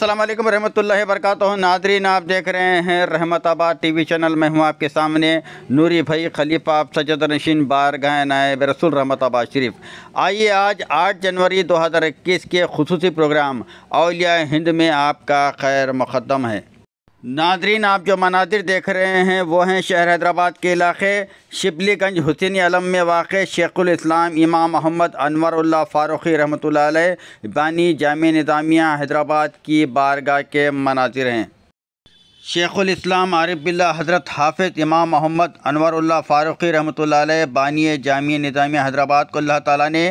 अस्सलाम वालेकुम रहमतुल्लाहि वरक नादरीन आप देख रहे हैं रहमत आबाद टी वी चैनल में हूँ आपके सामने नूरी भई खलीफा आप सजद नशीन बारगाह नायब रसूल आबाद शरीफ आइए आज 8 जनवरी 2021 के खसूस प्रोग्राम अलिया हिंद में आपका खैर मुकदम है नादरीन आप जो मनादिर देख रहे हैं वो हैं शहर हैदराबाद के इलाके शिबलीगंज हुसैन आलम में वाक़ शेख़ुलस्लाम इमाम मोहम्मद अनवरुल्ला फ़ारूक़ी रहमत बानी जाम निज़ामिया हैदराबाद की बारगाह के मनाजिर हैं शेख़ुलस्लाम आरिफ बिल्ला हज़रत हाफिज़ इमाम मोहम्मद उल्ला फ़ारूक़ी रहमत बानी जामिया निज़ाम हैदराबाद को अल्लाह ताला ने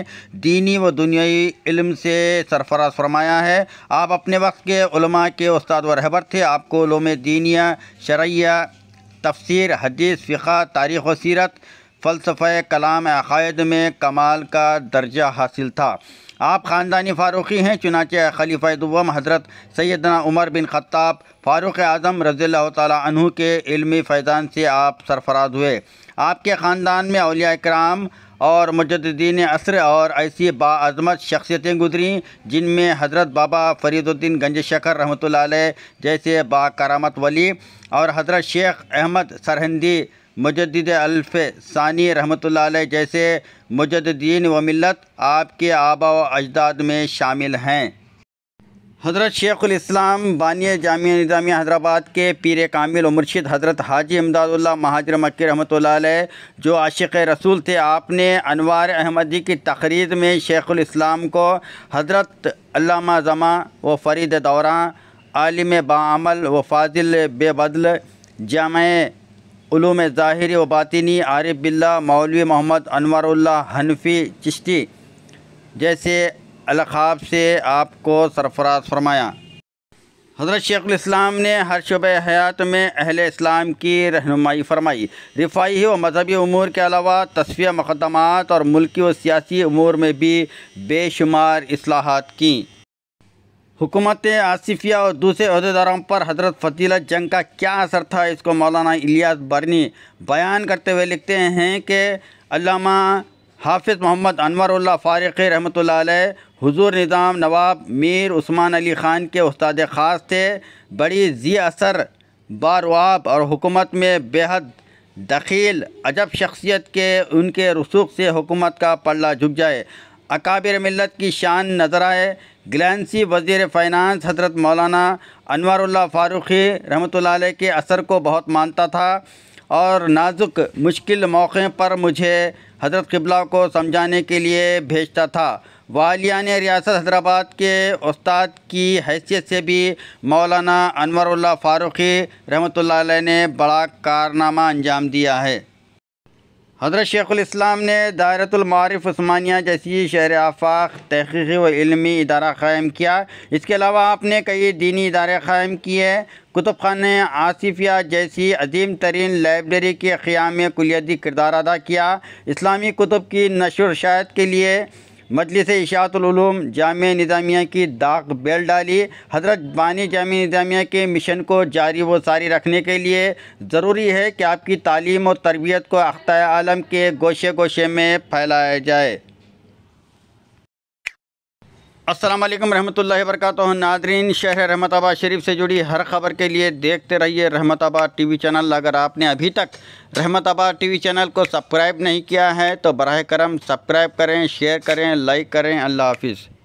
दीनी व दुनियाई इल्म से सरफराज फरमाया है आप अपने वक्त के उलमा के उस्ताद व रहबर थे आपको उलूम दीनिया शरिया तफसर हदीस फ़िका तारीख़ व सीरत फ़लसफ़ कलाम अकायद में कमाल का दर्जा हासिल था आप ख़ानदानी फ़ारूक़ी हैं चुनाचे खलीफा दुम हज़रत सैदना उमर बिन ख़त्ताब फ़ारूक़ आज़म रज़ी तु के इलमी फ़ैज़ान से आप सरफराज हुए आपके ख़ानदान में अलिया कराम और मुजद्दीन असर और ऐसी बाज़मत शख्सियतें गुजरी जिनमें हज़रत बाबा फरीदुद्दीन गंज शखर रहमत जैसे करामत वली और हज़रत शेख अहमद सरहंदी मुजद अल्फ़ सानी रहमत जैसे मुजद्दीन व मिलत आपके आबा व अजदाद में शामिल हैं हज़रत इस्लाम बानिय जामिया निज़ामिया हैदराबाद के पीर कामिल व मुर्शिद हज़रत हाजी अमदादुल्ला महाजर मक्की रहमत जो आशिक रसूल थे आपने अनवार अहमदी की तकरीर में इस्लाम को हज़रत अल्लामा जमा व फरीद दौरा आलिम बामल व फाजिल बेबदल जाम उलूम ज़ाहिर व बातिनी आरिफ बिल्ला मौलवी मोहम्मद अनवरुल्ला हनफी चिश्ती जैसे अलखाब से आपको सरफराज फरमाया हज़रत इस्लाम ने हर शब हयात में अहले इस्लाम की रहनुमाई फरमाई रिफाही व मजहबी अमूर के अलावा तस्वीर मकदमात और मुल्की व सियासी अमूर में भी बेशुमार असलाहत की हुकूमत आसिफिया और दूसरे अहदेदारों पर हजरत फजीलत जंग का क्या असर था इसको मौलाना इलियास बरनी बयान करते हुए लिखते हैं कि अलामा हाफिज़ मोहम्मद अनवरुल्ला फ़ारक रहमत हुजूर निज़ाम नवाब मीर उस्मान अली ख़ान के उस्ताद ख़ास थे बड़ी जी असर बारवाब और हुकूमत में बेहद दखील अजब शख्सियत के उनके रसूख से हुकूमत का पल्ला झुक जाए अकाबिर मिलत की शान नजर आए ग्लैंसी वजीर फाइनेंस हज़रत मौलाना अनवारुल्ला फ़ारूक़ी रहमत के असर को बहुत मानता था और नाजुक मुश्किल मौक़े पर मुझे हज़रत किबला को समझाने के लिए भेजता था वालिया ने रियासत हैदराबाद के उस्ताद की हैसियत से भी मौलाना अनवरुल्ला फ़ारूक़ी रहमत ने बड़ा कारनामा अंजाम दिया है हज़रत शेख़ुलस्लाम ने दायरतमारफ़ स्मानिया जैसी शहर आफाक तहक़ी व इलमी इदारा क़ायम किया इसके अलावा आपने कई दीनी इदारे क़ायम किए कुतुब खान आसिफिया जैसी अजीम तरीन लाइब्रेरी के क़्याम में कुलियती किरदार अदा किया इस्लामी कुतुब की नशर शायद के लिए मजलिस इशातलूम जाम निज़ामिया की दाग बेल डाली हज़रत बानी जाम निज़ामिया के मिशन को जारी व सारी रखने के लिए ज़रूरी है कि आपकी तालीम और तरबियत को अख्त आलम के गोशे गोशे में फैलाया जाए असलम वरहमल वर्क नादरीन शहर रहमताबाद शरीफ से जुड़ी हर खबर के लिए देखते रहिए रहमताबाद टीवी चैनल अगर आपने अभी तक रहमताबाद टीवी चैनल को सब्सक्राइब नहीं किया है तो बरह करम सब्सक्राइब करें शेयर करें लाइक करें अल्लाह हाफिज़